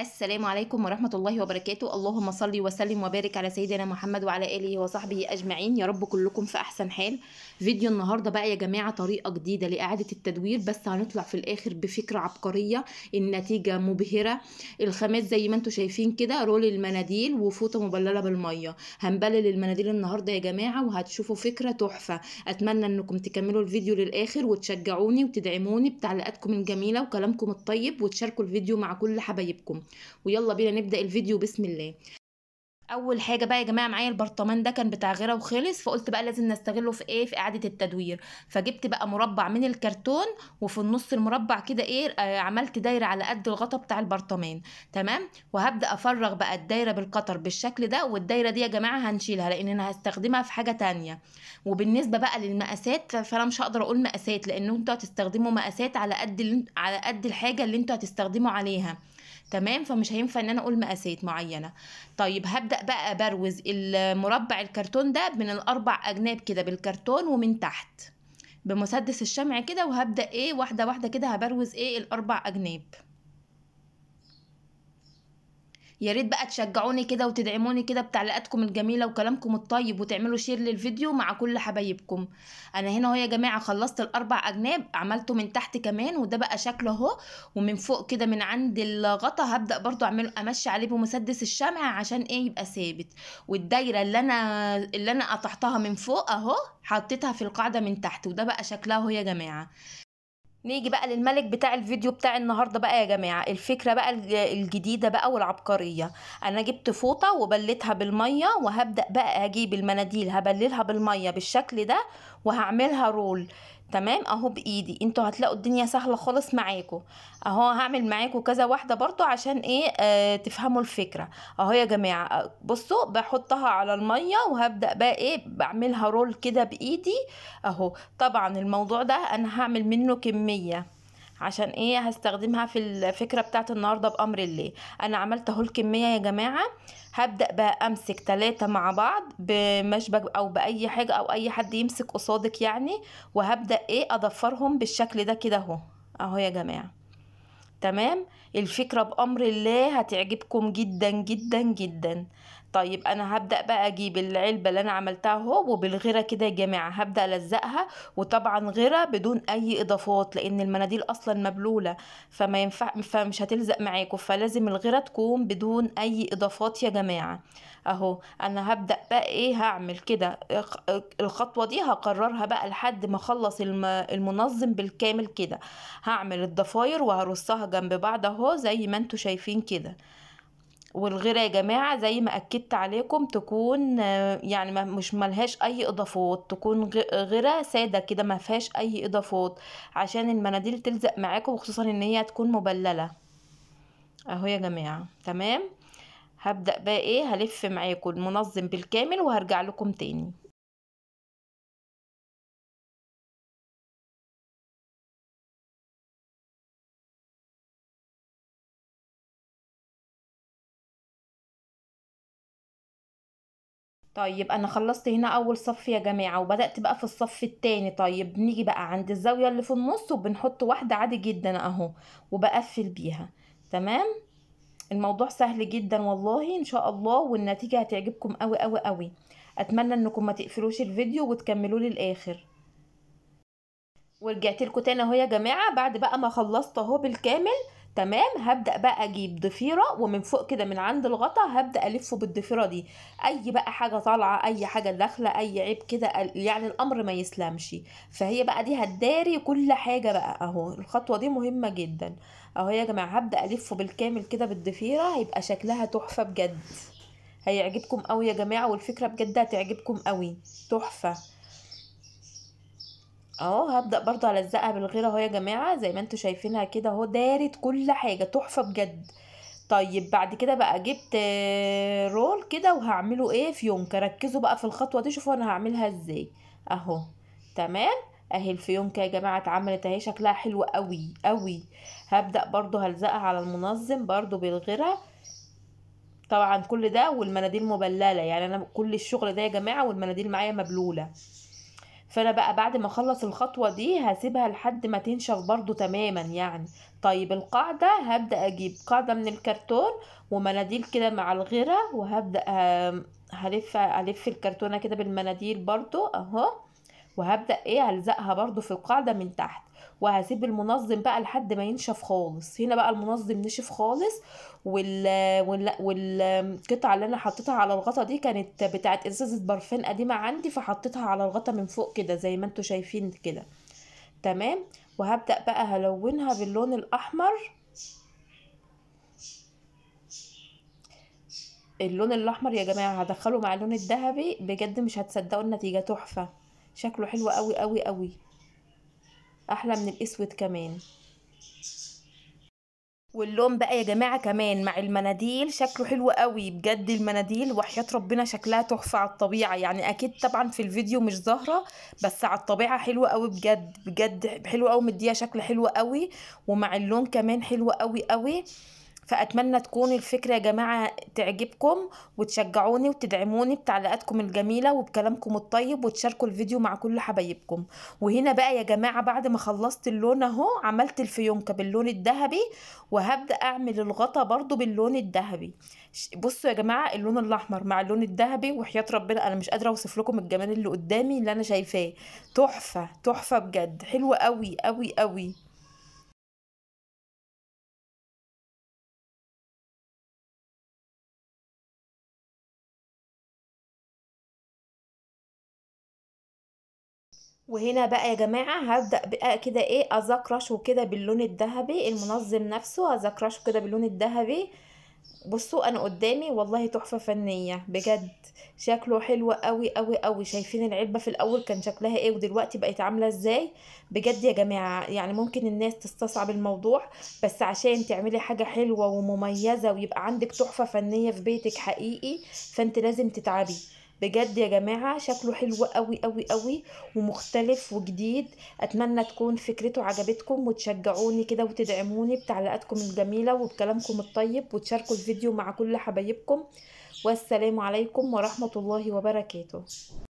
السلام عليكم ورحمة الله وبركاته اللهم صلي وسلم وبارك على سيدنا محمد وعلى آله وصحبه أجمعين يا رب كلكم في أحسن حال فيديو النهاردة بقى يا جماعة طريقة جديدة لإعادة التدوير بس هنطلع في الآخر بفكرة عبقرية النتيجة مبهرة الخامات زي ما انتوا شايفين كده رول المناديل وفوطة مبللة بالمية هنبلل المناديل النهاردة يا جماعة وهتشوفوا فكرة تحفة أتمنى أنكم تكملوا الفيديو للآخر وتشجعوني وتدعموني بتعليقاتكم الجميلة وكلامكم الطيب وتشاركوا الفيديو مع كل حبايبكم ويلا بينا نبدا الفيديو بسم الله اول حاجه بقى يا جماعه معايا البرطمان ده كان بتاع غيره وخلص فقلت بقى لازم نستغله في ايه في اعاده التدوير فجبت بقى مربع من الكرتون وفي النص المربع كده ايه آه عملت دايره على قد الغطا بتاع البرطمان تمام وهبدا افرغ بقى الدايره بالقطر بالشكل ده والدايره دي يا جماعه هنشيلها لان انا هستخدمها في حاجه تانية وبالنسبه بقى للمقاسات فانا مش هقدر اقول مقاسات لان انتوا هتستخدموا مقاسات على قد على قد الحاجه اللي انتوا هتستخدموا عليها تمام فمش هينفع ان انا اقول مقاسات معينه طيب هبدا بقى بروز المربع الكرتون ده من الاربع اجناب كده بالكرتون ومن تحت بمسدس الشمع كده وهبدا ايه واحده واحده كده هبروز ايه الاربع اجناب يا ريت بقى تشجعوني كده وتدعموني كده بتعليقاتكم الجميله وكلامكم الطيب وتعملوا شير للفيديو مع كل حبايبكم انا هنا اهو يا جماعه خلصت الاربع اجناب عملته من تحت كمان وده بقى شكله اهو ومن فوق كده من عند الغطا هبدا برضو اعمله امشي عليه بمسدس الشمع عشان ايه يبقى ثابت والدايره اللي انا اللي انا قطعتها من فوق اهو حطيتها في القاعده من تحت وده بقى شكلها اهو يا جماعه نيجي بقى للملك بتاع الفيديو بتاع النهارده بقى يا جماعه الفكره بقى الجديده بقى والعبقريه انا جبت فوطه وبلتها بالميه وهبدا بقى اجيب المناديل هبللها بالميه بالشكل ده وهعملها رول تمام اهو بايدي انتوا هتلاقوا الدنيا سهله خالص معاكم اهو هعمل معاكم كذا واحده برضو عشان ايه آه تفهموا الفكره اهو يا جماعه آه، بصوا بحطها على الميه وهبدا بقى ايه بعملها رول كده بايدي اهو طبعا الموضوع ده انا هعمل منه كميه عشان ايه هستخدمها في الفكرة بتاعت النهاردة بأمر الله انا عملت اهو الكمية يا جماعة هبدأ بقى امسك تلاتة مع بعض بمشبك او بأي حاجة او اي حد يمسك قصادك يعني وهبدأ ايه اضفرهم بالشكل ده كده اهو اهو يا جماعة تمام الفكرة بأمر الله هتعجبكم جدا جدا جدا طيب انا هبدا بقى اجيب العلبه اللي انا عملتها اهو وبالغيره كده يا جماعه هبدا الزقها وطبعا غيره بدون اي اضافات لان المناديل اصلا مبلوله فما ينفع فمش هتلزق معاكم فلازم الغيره تكون بدون اي اضافات يا جماعه اهو انا هبدا بقى ايه هعمل كده الخطوه دي هقررها بقى لحد ما اخلص المنظم بالكامل كده هعمل الضفاير وهرصها جنب بعض اهو زي ما انتم شايفين كده والغيره يا جماعه زي ما اكدت عليكم تكون يعني مش ملهاش اي اضافات تكون غيره ساده كده ما فيهاش اي اضافات عشان المناديل تلزق معاكم وخصوصا ان هي تكون مبلله اهو يا جماعه تمام هبدا بقى ايه هلف معاكم المنظم بالكامل وهرجع لكم تاني طيب انا خلصت هنا اول صف يا جماعه وبدات بقى في الصف التاني طيب بنيجي بقى عند الزاويه اللي في النص وبنحط واحده عادي جدا اهو وبقفل بيها تمام الموضوع سهل جدا والله ان شاء الله والنتيجه هتعجبكم قوي قوي قوي اتمنى انكم ما تقفلوش الفيديو وتكملوا لي الاخر ورجعت لكم تاني اهو يا جماعه بعد بقى ما خلصت اهو بالكامل تمام هبدا بقى اجيب ضفيره ومن فوق كده من عند الغطا هبدا الفه بالضفيره دي اي بقى حاجه طالعه اي حاجه داخله اي عيب كده يعني الامر ما يسلمش فهي بقى دي هتداري كل حاجه بقى اهو الخطوه دي مهمه جدا اهو يا جماعه هبدا الفه بالكامل كده بالضفيره هيبقى شكلها تحفه بجد هيعجبكم قوي يا جماعه والفكره بجد هتعجبكم قوي تحفه اهو هبدا برضو الزقها بالغيره اهو يا جماعه زي ما انتوا شايفينها كده اهو دارت كل حاجه تحفه بجد طيب بعد كده بقى جبت رول كده وهعمله ايه فيونكه ركزوا بقى في الخطوه دي شوفوا انا هعملها ازاي اهو تمام اهي الفيونكه يا جماعه اتعملت اهي شكلها حلو قوي قوي هبدا برضو هلزقها على المنظم برضو بالغيره طبعا كل ده والمناديل مبلله يعني انا كل الشغل ده يا جماعه والمناديل معايا مبلوله فانا بقى بعد ما اخلص الخطوه دي هسيبها لحد ما تنشف برضو تماما يعني طيب القاعده هبدا اجيب قاعده من الكرتون ومناديل كده مع الغيره وهبدا هلف الف الكرتونه كده بالمناديل برضو اهو وهبدأ ايه هلزقها برضو في القاعدة من تحت وهسيب المنظم بقى لحد ما ينشف خالص هنا بقى المنظم نشف خالص وال... وال... والقطعة اللي انا حطيتها على الغطا دي كانت بتاعت ازازة برفان قديمة عندي فحطيتها على الغطا من فوق كده زي ما انتوا شايفين كده تمام وهبدأ بقى هلونها باللون الاحمر اللون الاحمر يا جماعه هدخله مع اللون الذهبي بجد مش هتصدقوا النتيجه تحفه شكله حلو قوي قوي قوي احلى من الاسود كمان واللون بقى يا جماعه كمان مع المناديل شكله حلو قوي بجد المناديل وحياه ربنا شكلها تحفه على الطبيعه يعني اكيد طبعا في الفيديو مش ظاهره بس على الطبيعه حلوه قوي بجد بجد حلوه قوي مديها شكل حلو قوي ومع اللون كمان حلوه قوي قوي فأتمنى تكون الفكرة يا جماعة تعجبكم وتشجعوني وتدعموني بتعليقاتكم الجميلة وبكلامكم الطيب وتشاركوا الفيديو مع كل حبايبكم وهنا بقى يا جماعة بعد ما خلصت اللون اهو عملت الفيونكة باللون الذهبي وهبدأ أعمل الغطا برضو باللون الذهبي بصوا يا جماعة اللون الأحمر مع اللون الذهبي وحياة ربنا أنا مش قادرة أوصف لكم الجمال اللي قدامي اللي أنا شايفاه تحفة تحفة بجد حلوة قوي قوي قوي وهنا بقى يا جماعة هبدأ بقى كده ايه اذكرشه كده باللون الذهبي المنظم نفسه اذكرشه كده باللون الذهبي بصوا انا قدامي والله تحفة فنية بجد شكله حلو قوي قوي قوي شايفين العلبة في الاول كان شكلها ايه ودلوقتي بقت عاملة ازاي بجد يا جماعة يعني ممكن الناس تستصعب الموضوع بس عشان تعملي حاجة حلوة ومميزة ويبقى عندك تحفة فنية في بيتك حقيقي فانت لازم تتعبي بجد يا جماعه شكله حلو قوي قوي قوي ومختلف وجديد اتمنى تكون فكرته عجبتكم وتشجعوني كده وتدعموني بتعليقاتكم الجميله وبكلامكم الطيب وتشاركوا الفيديو مع كل حبايبكم والسلام عليكم ورحمه الله وبركاته